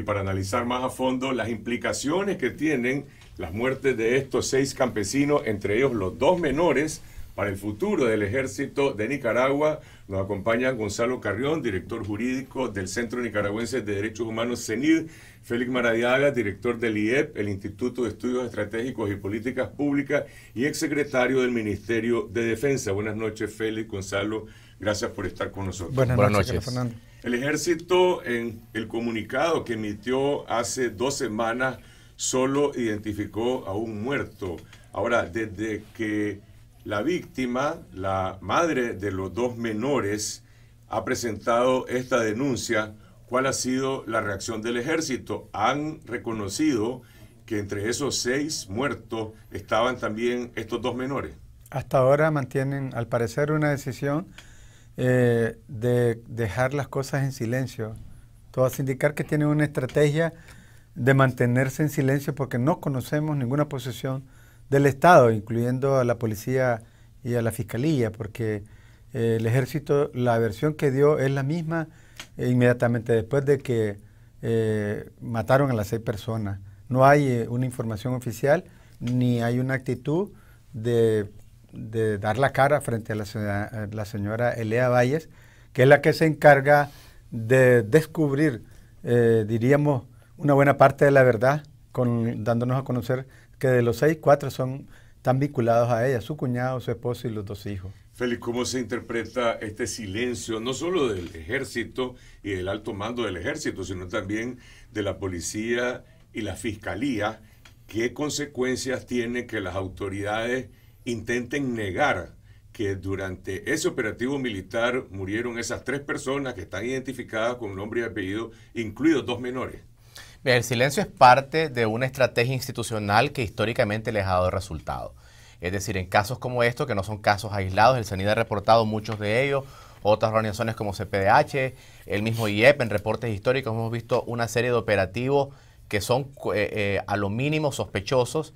y para analizar más a fondo las implicaciones que tienen las muertes de estos seis campesinos, entre ellos los dos menores, para el futuro del ejército de Nicaragua. Nos acompaña Gonzalo Carrión, director jurídico del Centro Nicaragüense de Derechos Humanos CENID, Félix Maradiaga, director del IEP, el Instituto de Estudios Estratégicos y Políticas Públicas, y exsecretario del Ministerio de Defensa. Buenas noches, Félix, Gonzalo. Gracias por estar con nosotros. Buenas, noches. Fernando. El ejército en el comunicado que emitió hace dos semanas solo identificó a un muerto. Ahora, desde que la víctima, la madre de los dos menores, ha presentado esta denuncia, ¿cuál ha sido la reacción del ejército? Han reconocido que entre esos seis muertos estaban también estos dos menores. Hasta ahora mantienen, al parecer, una decisión eh, de dejar las cosas en silencio. Todo indicar que tienen una estrategia de mantenerse en silencio porque no conocemos ninguna posición del Estado, incluyendo a la policía y a la fiscalía, porque eh, el ejército, la versión que dio es la misma e inmediatamente después de que eh, mataron a las seis personas. No hay una información oficial ni hay una actitud de de dar la cara frente a eh, la, señora Elea Valles, que es la que se encarga de descubrir, eh, diríamos, una buena parte de la verdad, con, dándonos a conocer que de los seis, cuatro son tan vinculados a ella, su cuñado, su esposo y los dos hijos. Félix, ¿cómo se interpreta este silencio, no solo del ejército y del alto mando del ejército, sino también de la policía y la fiscalía? ¿Qué consecuencias tiene que las autoridades intenten negar que durante ese operativo militar murieron esas tres personas que están identificadas con nombre y apellido, incluidos dos menores. el silencio es parte de una estrategia institucional que históricamente les ha dado resultado. Es decir, en casos como estos, que no son casos aislados, el CENID ha reportado muchos de ellos, otras organizaciones como CPDH, el mismo IEP, en reportes históricos hemos visto una serie de operativos que son eh, eh, a lo mínimo sospechosos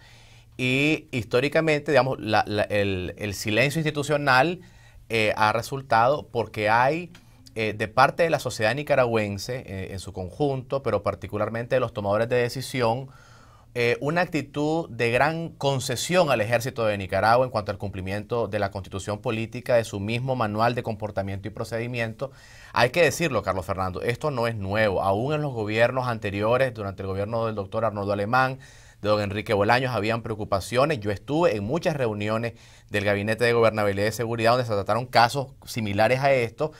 y históricamente, digamos, el, silencio institucional eh, ha resultado porque hay, eh, de parte de la sociedad nicaragüense eh, en su conjunto, pero particularmente de los tomadores de decisión, una actitud de gran concesión al ejército de Nicaragua en cuanto al cumplimiento de la constitución política, de su mismo manual de comportamiento y procedimiento. Hay que decirlo, Carlos Fernando, esto no es nuevo. Aún en los gobiernos anteriores, durante el gobierno del doctor Arnoldo Alemán, don Enrique Bolaños, habían preocupaciones. Yo estuve en muchas reuniones del Gabinete de Gobernabilidad y Seguridad donde se trataron casos similares a esto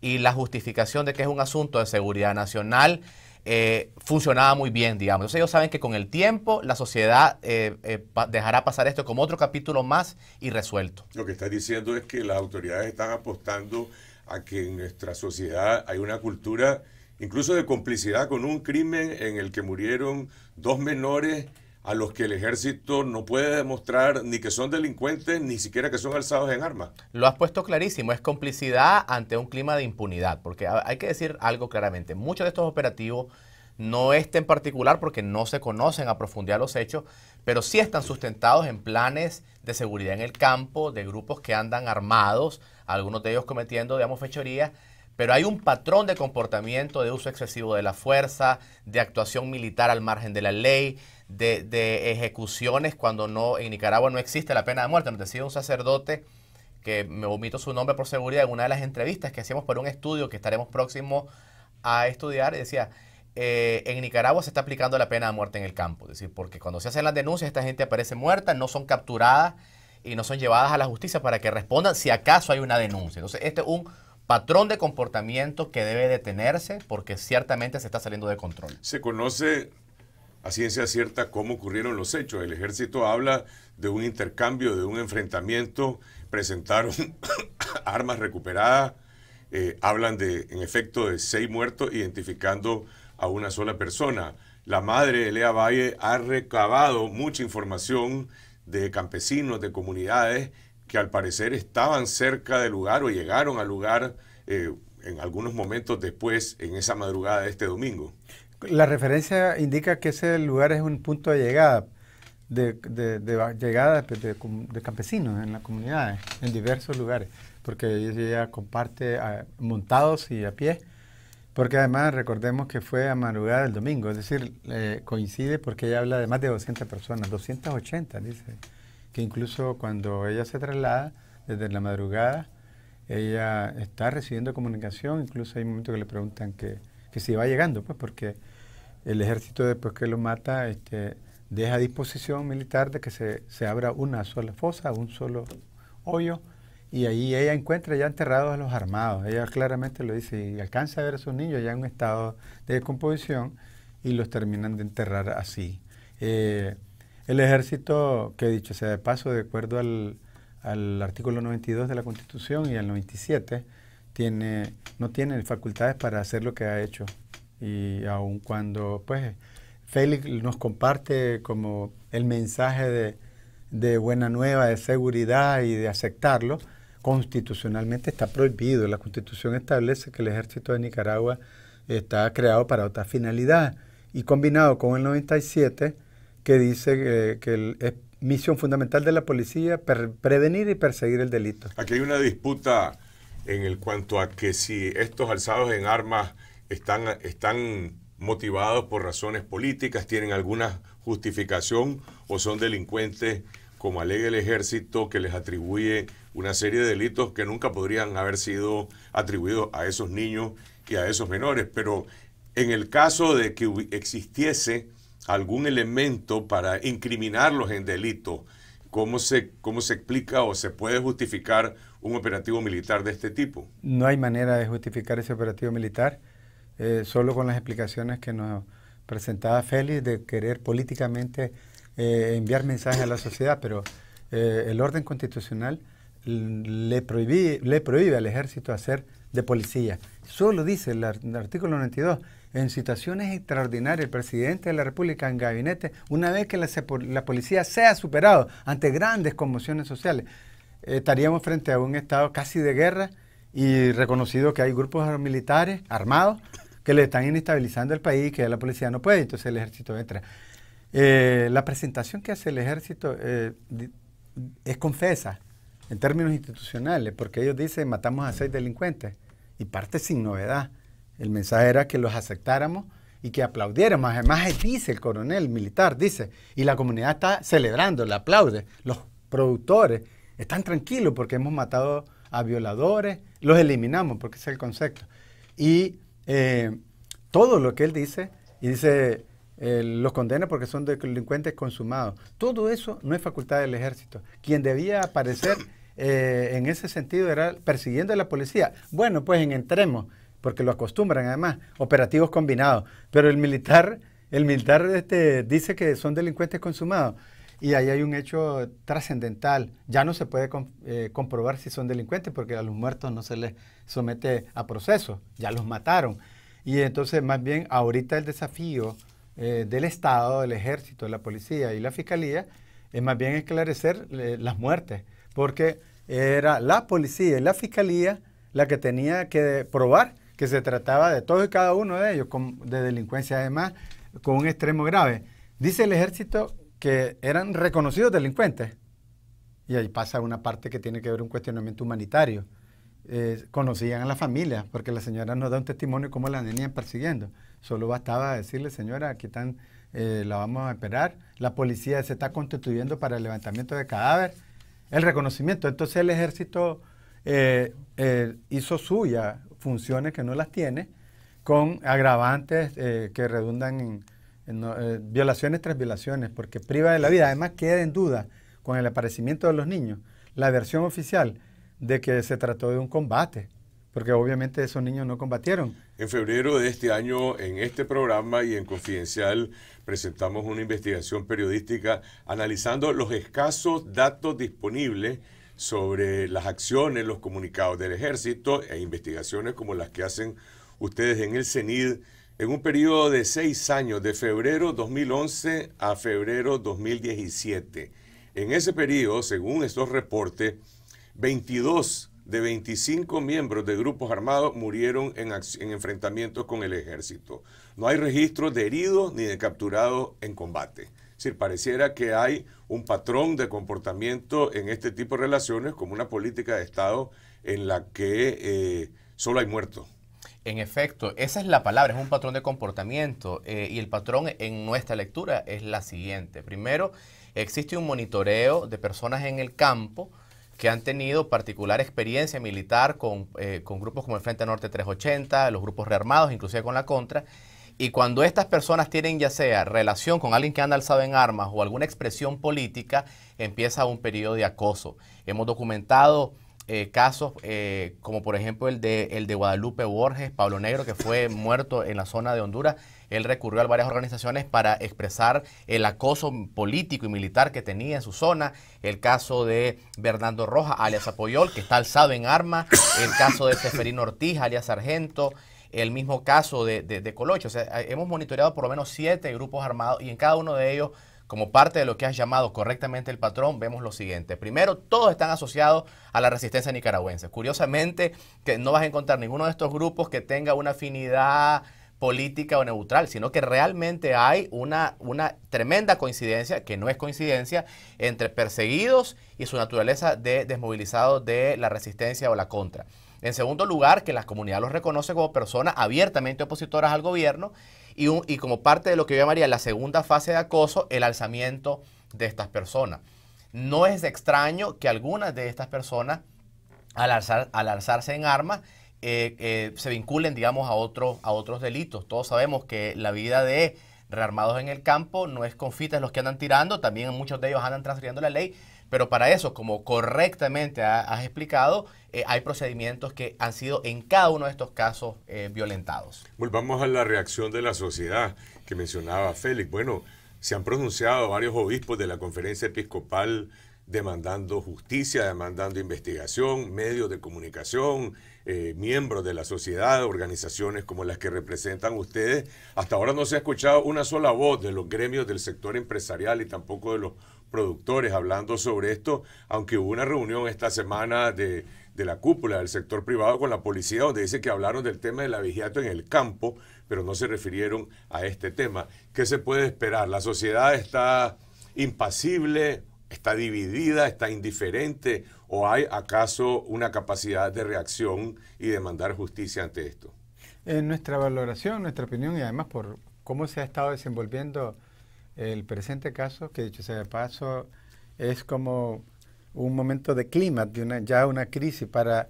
y la justificación de que es un asunto de seguridad nacional eh, funcionaba muy bien, digamos. Entonces ellos saben que con el tiempo la sociedad eh, eh, dejará pasar esto como otro capítulo más y resuelto. Lo que está diciendo es que las autoridades están apostando a que en nuestra sociedad hay una cultura incluso de complicidad con un crimen en el que murieron dos menores a los que el ejército no puede demostrar ni que son delincuentes, ni siquiera que son alzados en armas. Lo has puesto clarísimo, es complicidad ante un clima de impunidad, porque hay que decir algo claramente, muchos de estos operativos no este en particular porque no se conocen a profundidad los hechos, pero sí están sustentados en planes de seguridad en el campo, de grupos que andan armados, algunos de ellos cometiendo, digamos, fechorías pero hay un patrón de comportamiento, de uso excesivo de la fuerza, de actuación militar al margen de la ley, de, ejecuciones cuando no en Nicaragua no existe la pena de muerte. Nos decía un sacerdote que me omito su nombre por seguridad en una de las entrevistas que hacíamos por un estudio que estaremos próximos a estudiar, decía, eh, en Nicaragua se está aplicando la pena de muerte en el campo. Es decir, porque cuando se hacen las denuncias, esta gente aparece muerta, no son capturadas y no son llevadas a la justicia para que respondan si acaso hay una denuncia. Entonces, este es un patrón de comportamiento que debe detenerse porque ciertamente se está saliendo de control. Se conoce a ciencia cierta cómo ocurrieron los hechos. El ejército habla de un intercambio, de un enfrentamiento, presentaron armas recuperadas, eh, hablan de, en efecto, de seis muertos identificando a una sola persona. La madre, Lea Valle, ha recabado mucha información de campesinos, de comunidades, que al parecer estaban cerca del lugar o llegaron al lugar eh, en algunos momentos después, en esa madrugada de este domingo. La referencia indica que ese lugar es un punto de llegada, de, llegada de, campesinos en las comunidades, en diversos lugares, porque ella comparte ah, montados y a pie, porque además recordemos que fue a madrugada del domingo, es decir, coincide porque ella habla de más de 200 personas, 280, dice que incluso cuando ella se traslada, desde la madrugada, ella está recibiendo comunicación, incluso hay momentos que le preguntan que, si va llegando, pues porque el ejército después que lo mata este, deja a disposición militar de que se, abra una sola fosa, un solo hoyo, y ahí ella encuentra ya enterrados a los armados. Ella claramente lo dice, y alcanza a ver a sus niños ya en un estado de descomposición y los terminan de enterrar así. Eh, el ejército, que dicho sea de paso, de acuerdo al, artículo 92 de la Constitución y al 97, tiene, no tiene facultades para hacer lo que ha hecho. Y aun cuando, pues, Félix nos comparte como el mensaje de, de buena nueva, de seguridad y de aceptarlo, constitucionalmente está prohibido. La Constitución establece que el ejército de Nicaragua está creado para otra finalidad y combinado con el 97 que dice que, es misión fundamental de la policía prevenir y perseguir el delito. Aquí hay una disputa en el cuanto a que si estos alzados en armas están, están motivados por razones políticas, tienen alguna justificación o son delincuentes, como alega el ejército, que les atribuye una serie de delitos que nunca podrían haber sido atribuidos a esos niños y a esos menores. Pero en el caso de que existiese algún elemento para incriminarlos en delito. ¿Cómo se, ¿Cómo se explica o se puede justificar un operativo militar de este tipo? No hay manera de justificar ese operativo militar, eh, solo con las explicaciones que nos presentaba Félix de querer políticamente eh, enviar mensajes a la sociedad, pero eh, el orden constitucional le, prohíbe le prohíbe al ejército hacer de policía. Solo dice el artículo 92 en situaciones extraordinarias, el presidente de la República en gabinete, una vez que la, policía sea superado ante grandes conmociones sociales, estaríamos frente a un estado casi de guerra y reconocido que hay grupos militares armados que le están inestabilizando el país, y que la policía no puede, entonces el ejército entra. Eh, la presentación que hace el ejército eh, es confesa en términos institucionales, porque ellos dicen matamos a seis delincuentes y parte sin novedad. El mensaje era que los aceptáramos y que aplaudiéramos. Además, dice el coronel militar, dice, y la comunidad está celebrando, le aplaude. Los productores están tranquilos porque hemos matado a violadores, los eliminamos porque ese es el concepto. Y eh, todo lo que él dice, y dice, eh, los condena porque son delincuentes consumados. Todo eso no es facultad del ejército. Quien debía aparecer eh, en ese sentido era persiguiendo a la policía. Bueno, pues en entremos porque lo acostumbran además, operativos combinados. Pero el militar, el militar este, dice que son delincuentes consumados. Y ahí hay un hecho trascendental. Ya no se puede eh, comprobar si son delincuentes porque a los muertos no se les somete a proceso, ya los mataron. Y entonces más bien ahorita el desafío eh, del Estado, del Ejército, de la Policía y la Fiscalía es más bien esclarecer eh, las muertes, porque era la Policía y la Fiscalía la que tenía que probar que se trataba de todos y cada uno de ellos, de delincuencia además, con un extremo grave. Dice el ejército que eran reconocidos delincuentes. Y ahí pasa una parte que tiene que ver un cuestionamiento humanitario. Eh, conocían a la familia, porque la señora nos da un testimonio cómo la venían persiguiendo. Solo bastaba decirle, señora, aquí están, eh, la vamos a esperar. La policía se está constituyendo para el levantamiento de cadáver. El reconocimiento. Entonces el ejército eh, hizo suya funciones que no las tiene, con agravantes eh, que redundan en, eh, violaciones tras violaciones, porque priva de la vida. Además, queda en duda con el aparecimiento de los niños la versión oficial de que se trató de un combate, porque obviamente esos niños no combatieron. En febrero de este año, en este programa y en Confidencial, presentamos una investigación periodística analizando los escasos datos disponibles sobre las acciones, los comunicados del ejército e investigaciones como las que hacen ustedes en el CENID en un periodo de seis años, de febrero 2011 a febrero 2017. En ese periodo, según estos reportes, 22 de 25 miembros de grupos armados murieron en, en enfrentamientos con el ejército. No hay registros de heridos ni de capturados en combate. Es decir, pareciera que hay un patrón de comportamiento en este tipo de relaciones como una política de Estado en la que eh, solo hay muertos. En efecto, esa es la palabra, es un patrón de comportamiento eh, y el patrón en nuestra lectura es la siguiente. Primero, existe un monitoreo de personas en el campo que han tenido particular experiencia militar con, eh, con grupos como el Frente Norte 380, los grupos rearmados, inclusive con la contra, y cuando estas personas tienen ya sea relación con alguien que anda alzado en armas o alguna expresión política, empieza un periodo de acoso. Hemos documentado eh, casos eh, como por ejemplo el de, el de Guadalupe Borges, Pablo Negro, que fue muerto en la zona de Honduras. Él recurrió a varias organizaciones para expresar el acoso político y militar que tenía en su zona. El caso de Bernardo Rojas, alias Apoyol, que está alzado en armas. El caso de Seferino Ortiz, alias Sargento el mismo caso de, de, Colocho. O sea, hemos monitoreado por lo menos siete grupos armados y en cada uno de ellos, como parte de lo que has llamado correctamente el patrón, vemos lo siguiente. Primero, todos están asociados a la resistencia nicaragüense. Curiosamente, que no vas a encontrar ninguno de estos grupos que tenga una afinidad política o neutral, sino que realmente hay una, una tremenda coincidencia, que no es coincidencia, entre perseguidos y su naturaleza de desmovilizados de la resistencia o la contra. En segundo lugar, que la comunidad los reconoce como personas abiertamente opositoras al gobierno y, como parte de lo que yo llamaría la segunda fase de acoso, el alzamiento de estas personas. No es extraño que algunas de estas personas, al, alzarse en armas, eh, eh, se vinculen, digamos, a, a otros delitos. Todos sabemos que la vida de rearmados en el campo no es fitas los que andan tirando, también muchos de ellos andan transgrediendo la ley, pero para eso, como correctamente has explicado, eh, hay procedimientos que han sido en cada uno de estos casos eh, violentados. Volvamos a la reacción de la sociedad que mencionaba Félix. Bueno, se han pronunciado varios obispos de la conferencia episcopal demandando justicia, demandando investigación, medios de comunicación, eh, miembros de la sociedad, organizaciones como las que representan ustedes. Hasta ahora no se ha escuchado una sola voz de los gremios del sector empresarial y tampoco de los productores hablando sobre esto, aunque hubo una reunión esta semana de, la cúpula del sector privado con la policía, donde dice que hablaron del tema de la vigiato en el campo, pero no se refirieron a este tema. ¿Qué se puede esperar? ¿La sociedad está impasible, está dividida, está indiferente o hay acaso una capacidad de reacción y demandar justicia ante esto? En nuestra valoración, nuestra opinión y además por cómo se ha estado desenvolviendo el presente caso, que dicho sea de paso, es como un momento de clima, de una, ya una crisis para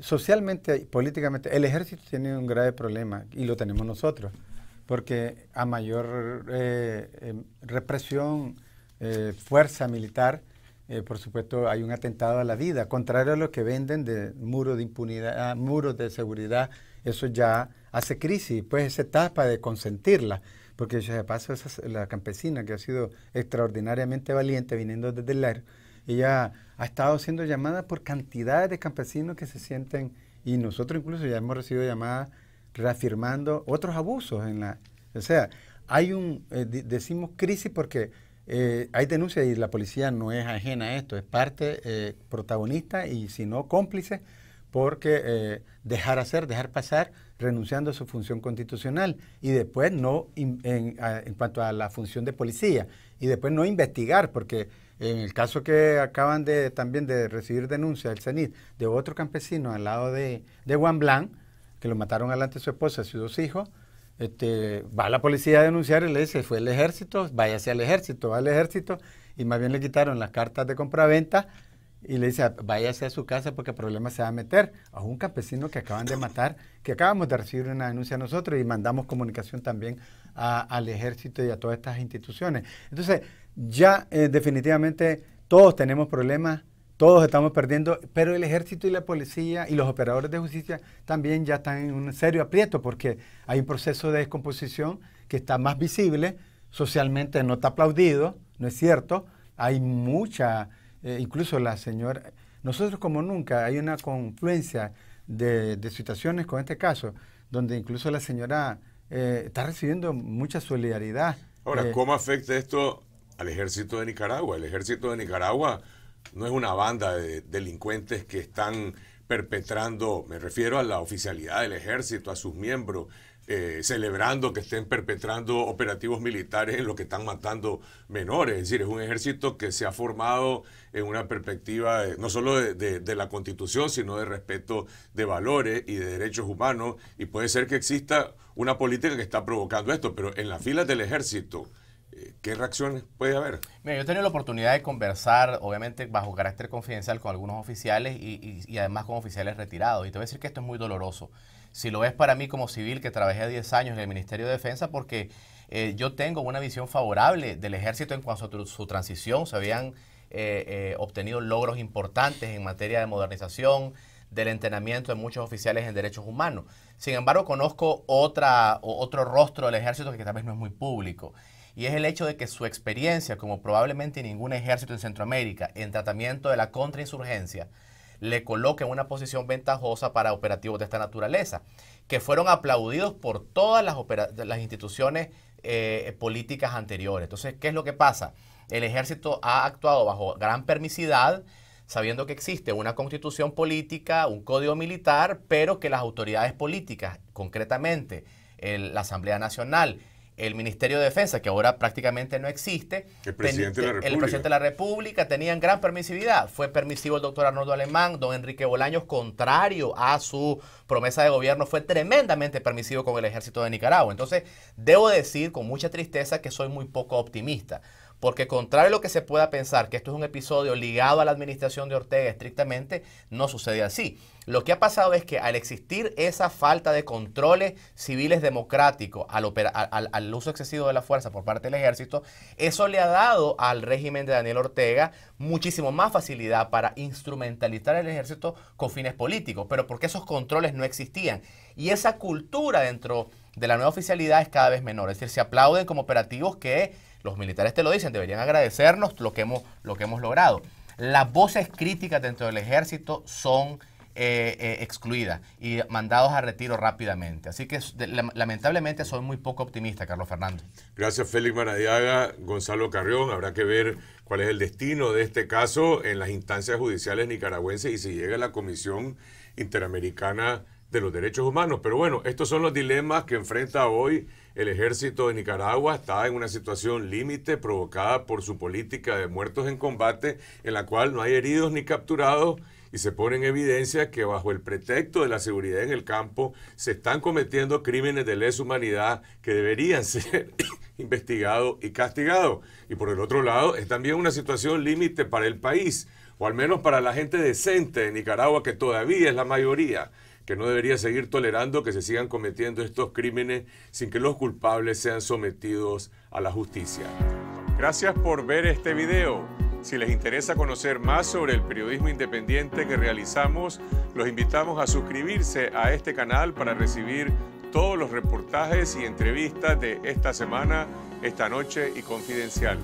socialmente y políticamente. El ejército tiene un grave problema y lo tenemos nosotros, porque a mayor eh, em, represión, eh, fuerza militar, eh, por supuesto hay un atentado a la vida, contrario a lo que venden de muros de impunidad, ah, muros de seguridad, eso ya hace crisis, pues esa etapa de consentirla porque de paso esa la campesina que ha sido extraordinariamente valiente viniendo desde el aire, ella ha estado siendo llamada por cantidades de campesinos que se sienten, y nosotros incluso ya hemos recibido llamadas reafirmando otros abusos en la... O sea, hay un, eh, decimos crisis porque eh, hay denuncias y la policía no es ajena a esto, es parte eh, protagonista y si no cómplice porque dejar hacer, dejar pasar renunciando a su función constitucional y después no, en, cuanto a la función de policía, y después no investigar, porque en el caso que acaban de también de recibir denuncia del CENIT de otro campesino al lado de, de Juan Blanc, que lo mataron adelante de su esposa, y sus dos hijos, este, va la policía a denunciar y le dice, fue el ejército, váyase al ejército, va al ejército, y más bien le quitaron las cartas de compraventa y le dice, váyase a su casa porque el problema se va a meter. A un campesino que acaban de matar, que acabamos de recibir una denuncia nosotros y mandamos comunicación también al ejército y a todas estas instituciones. Entonces, ya eh, definitivamente todos tenemos problemas, todos estamos perdiendo, pero el ejército y la policía y los operadores de justicia también ya están en un serio aprieto porque hay un proceso de descomposición que está más visible, socialmente no está aplaudido, no es cierto, hay mucha eh, incluso la señora, nosotros como nunca hay una confluencia de, situaciones con este caso, donde incluso la señora eh, está recibiendo mucha solidaridad. Ahora, eh, ¿cómo afecta esto al ejército de Nicaragua? El ejército de Nicaragua no es una banda de delincuentes que están perpetrando, me refiero a la oficialidad del ejército, a sus miembros, eh, celebrando que estén perpetrando operativos militares en los que están matando menores. Es decir, es un ejército que se ha formado en una perspectiva eh, no solo de, la constitución, sino de respeto de valores y de derechos humanos. Y puede ser que exista una política que está provocando esto, pero en las filas del ejército eh, ¿Qué reacciones puede haber? Mira, yo he tenido la oportunidad de conversar, obviamente bajo carácter confidencial, con algunos oficiales y, además con oficiales retirados. Y te voy a decir que esto es muy doloroso. Si lo ves para mí como civil, que trabajé 10 años en el Ministerio de Defensa, porque eh, yo tengo una visión favorable del ejército en cuanto a su, transición. Se habían eh, obtenido logros importantes en materia de modernización, del entrenamiento de muchos oficiales en derechos humanos. Sin embargo, conozco otra, otro rostro del ejército que tal vez no es muy público y es el hecho de que su experiencia, como probablemente ningún ejército en Centroamérica, en tratamiento de la contrainsurgencia, le coloque en una posición ventajosa para operativos de esta naturaleza, que fueron aplaudidos por todas las, instituciones eh, políticas anteriores. Entonces, ¿qué es lo que pasa? El ejército ha actuado bajo gran permisidad, sabiendo que existe una constitución política, un código militar, pero que las autoridades políticas, concretamente la Asamblea Nacional, el Ministerio de Defensa, que ahora prácticamente no existe, el presidente, de, la República. de la República tenían gran permisividad. Fue permisivo el doctor Arnoldo Alemán, don Enrique Bolaños, contrario a su promesa de gobierno, fue tremendamente permisivo con el ejército de Nicaragua. Entonces, debo decir con mucha tristeza que soy muy poco optimista. Porque contrario a lo que se pueda pensar, que esto es un episodio ligado a la administración de Ortega estrictamente, no sucede así. Lo que ha pasado es que al existir esa falta de controles civiles democráticos al, al, uso excesivo de la fuerza por parte del ejército, eso le ha dado al régimen de Daniel Ortega muchísimo más facilidad para instrumentalizar el ejército con fines políticos, pero porque esos controles no existían. Y esa cultura dentro de la nueva oficialidad es cada vez menor. Es decir, se aplauden como operativos que los militares te lo dicen, deberían agradecernos lo que hemos, lo que hemos logrado. Las voces críticas dentro del ejército son eh, eh, excluidas y mandados a retiro rápidamente. Así que lamentablemente soy muy poco optimista, Carlos Fernando. Gracias, Félix Maradiaga. Gonzalo Carrión. Habrá que ver cuál es el destino de este caso en las instancias judiciales nicaragüenses y si llega a la Comisión Interamericana de los Derechos Humanos. Pero bueno, estos son los dilemas que enfrenta hoy el ejército de Nicaragua está en una situación límite provocada por su política de muertos en combate, en la cual no hay heridos ni capturados y se pone en evidencia que bajo el pretexto de la seguridad en el campo se están cometiendo crímenes de lesa humanidad que deberían ser investigados y castigados. Y por el otro lado, es también una situación límite para el país, o al menos para la gente decente de Nicaragua, que todavía es la mayoría que no debería seguir tolerando que se sigan cometiendo estos crímenes sin que los culpables sean sometidos a la justicia. Gracias por ver este video. Si les interesa conocer más sobre el periodismo independiente que realizamos, los invitamos a suscribirse a este canal para recibir todos los reportajes y entrevistas de esta semana, esta noche y confidencial.